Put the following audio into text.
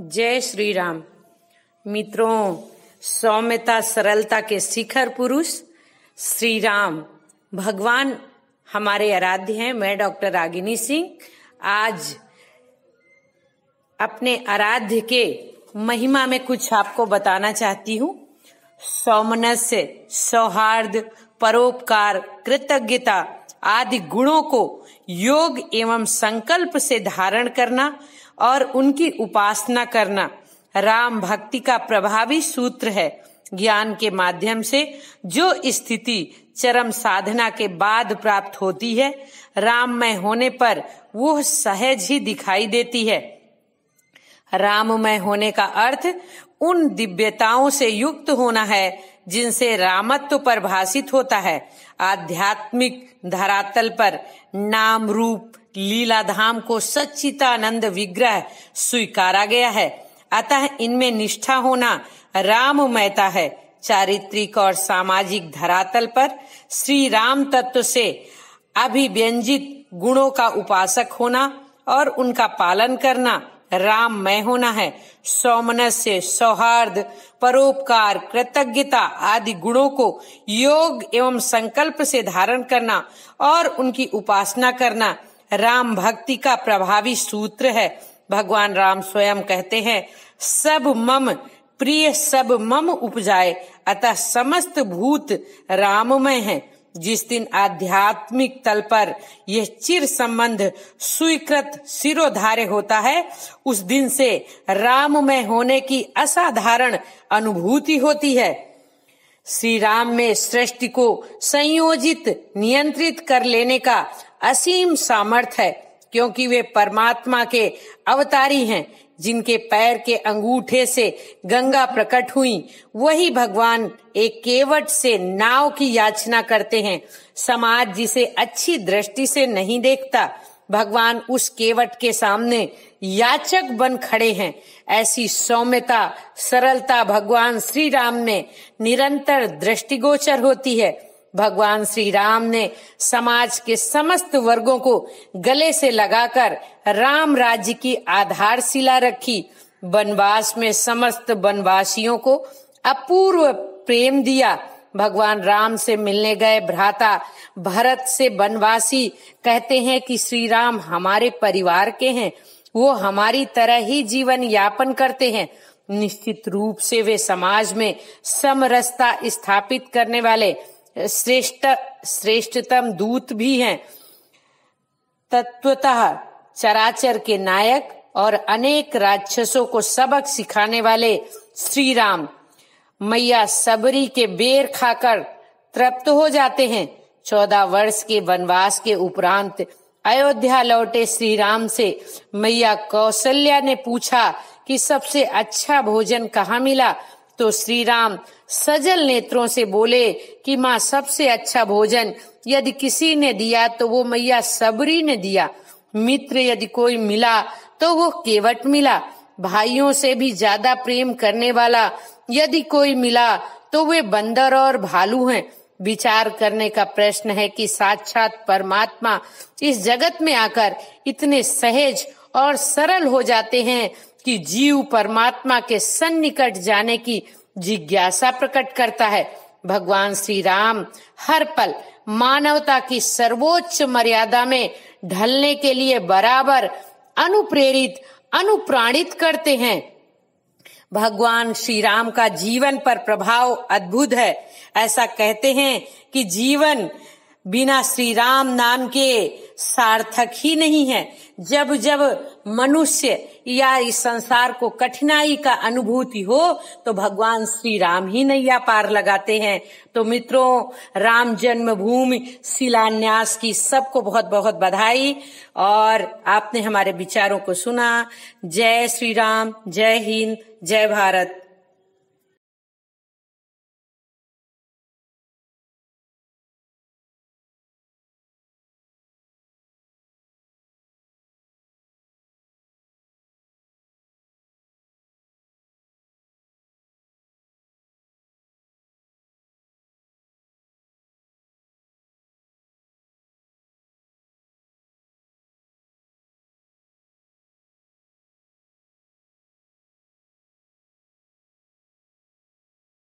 जय श्री राम मित्रों सौम्यता सरलता के शिखर पुरुष श्री राम भगवान हमारे आराध्य हैं मैं डॉक्टर रागिनी सिंह आज अपने आराध्य के महिमा में कुछ आपको बताना चाहती हूँ सौमनस्य सौहार्द परोपकार कृतज्ञता आदि गुणों को योग एवं संकल्प से धारण करना और उनकी उपासना करना राम भक्ति का प्रभावी सूत्र है ज्ञान के माध्यम से जो स्थिति चरम साधना के बाद प्राप्त होती है राममय होने पर वो सहज ही दिखाई देती है राममय होने का अर्थ उन दिव्यताओं से युक्त होना है जिनसे रामत्व पर भाषित होता है आध्यात्मिक धरातल पर नाम रूप लीला धाम को सच्चितानंद विग्रह स्वीकारा गया है अतः इनमें निष्ठा होना राम मैता है चारित्रिक और सामाजिक धरातल पर श्री राम तत्व से अभिव्यंजित गुणों का उपासक होना और उनका पालन करना राम मैं होना है सौमनस्य सौहार्द परोपकार कृतज्ञता आदि गुणों को योग एवं संकल्प से धारण करना और उनकी उपासना करना राम भक्ति का प्रभावी सूत्र है भगवान राम स्वयं कहते हैं सब मम प्रिय सब मम उपजाए अतः समस्त भूत राममय है जिस दिन आध्यात्मिक तल पर यह चिर संबंध स्वीकृत सिरोधार्य होता है उस दिन से राममय होने की असाधारण अनुभूति होती है श्री राम में सृष्टि को संयोजित नियंत्रित कर लेने का असीम सामर्थ है क्योंकि वे परमात्मा के अवतारी हैं जिनके पैर के अंगूठे से गंगा प्रकट हुई वही भगवान एक केवट से नाव की याचना करते हैं समाज जिसे अच्छी दृष्टि से नहीं देखता भगवान उस केवट के सामने याचक बन खड़े हैं ऐसी सौम्यता सरलता भगवान श्री राम में निरंतर दृष्टिगोचर होती है भगवान श्री राम ने समाज के समस्त वर्गों को गले से लगाकर राम राज्य की आधारशिला रखी वनवास में समस्त वनवासियों को अपूर्व प्रेम दिया भगवान राम से मिलने गए भ्राता भरत से बनवासी कहते हैं कि श्री राम हमारे परिवार के हैं वो हमारी तरह ही जीवन यापन करते हैं निश्चित रूप से वे समाज में समरसता स्थापित करने वाले श्रेष्ठ श्रेष्ठतम दूत भी हैं तत्वतः चराचर के नायक और अनेक राक्षसों को सबक सिखाने वाले श्री राम मैया सबरी के बेर खाकर तृप्त हो जाते हैं चौदह वर्ष के वनवास के उपरांत अयोध्या लौटे श्री राम से मैया कौशल्या ने पूछा कि सबसे अच्छा भोजन कहाँ मिला तो श्री राम सजल नेत्रों से बोले कि माँ सबसे अच्छा भोजन यदि किसी ने दिया तो वो मैया सबरी ने दिया मित्र यदि कोई मिला तो वो केवट मिला भाइयों से भी ज्यादा प्रेम करने वाला यदि कोई मिला तो वे बंदर और भालू हैं विचार करने का प्रश्न है कि साक्षात परमात्मा इस जगत में आकर इतने सहज और सरल हो जाते हैं कि जीव परमात्मा के सन्निकट जाने की जिज्ञासा प्रकट करता है भगवान श्री राम हर पल मानवता की सर्वोच्च मर्यादा में ढलने के लिए बराबर अनुप्रेरित अनुप्राणित करते हैं भगवान श्री राम का जीवन पर प्रभाव अद्भुत है ऐसा कहते हैं कि जीवन बिना श्री राम नाम के सार्थक ही नहीं है जब जब मनुष्य या इस संसार को कठिनाई का अनुभूति हो तो भगवान श्री राम ही नैया पार लगाते हैं तो मित्रों राम जन्मभूमि शिलान्यास की सबको बहुत बहुत बधाई और आपने हमारे विचारों को सुना जय श्री राम जय हिंद जय भारत